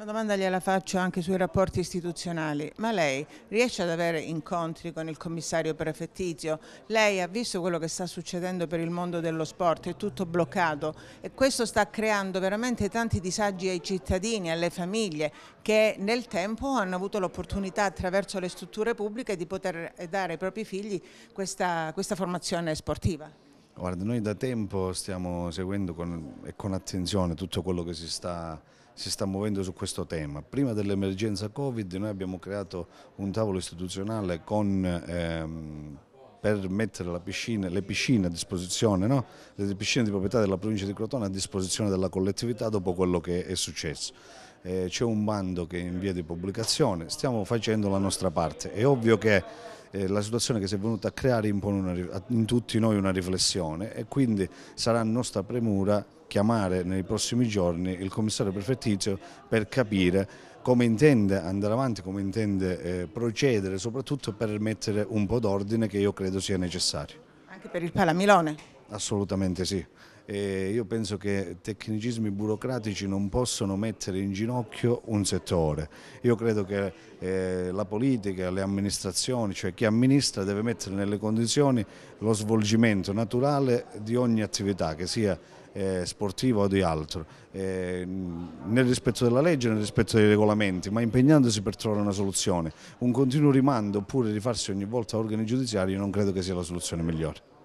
Una domanda gliela faccio anche sui rapporti istituzionali, ma lei riesce ad avere incontri con il commissario prefettizio? Lei ha visto quello che sta succedendo per il mondo dello sport, è tutto bloccato e questo sta creando veramente tanti disagi ai cittadini, alle famiglie che nel tempo hanno avuto l'opportunità attraverso le strutture pubbliche di poter dare ai propri figli questa, questa formazione sportiva. Guarda, noi da tempo stiamo seguendo con, e con attenzione tutto quello che si sta, si sta muovendo su questo tema. Prima dell'emergenza Covid noi abbiamo creato un tavolo istituzionale con... Ehm, per mettere piscina, le piscine a disposizione, no? le piscine di proprietà della provincia di Crotone a disposizione della collettività dopo quello che è successo. Eh, C'è un bando che è in via di pubblicazione, stiamo facendo la nostra parte. È ovvio che eh, la situazione che si è venuta a creare impone una, in tutti noi una riflessione e quindi sarà nostra premura chiamare nei prossimi giorni il commissario prefettizio per capire come intende andare avanti, come intende eh, procedere, soprattutto per mettere un po' d'ordine che io credo sia necessario. Anche per il Palamilone? Assolutamente sì. E io penso che tecnicismi burocratici non possono mettere in ginocchio un settore. Io credo che eh, la politica, le amministrazioni, cioè chi amministra deve mettere nelle condizioni lo svolgimento naturale di ogni attività, che sia eh, sportiva o di altro, eh, nel rispetto della legge, nel rispetto dei regolamenti, ma impegnandosi per trovare una soluzione. Un continuo rimando oppure rifarsi ogni volta a organi giudiziari non credo che sia la soluzione migliore.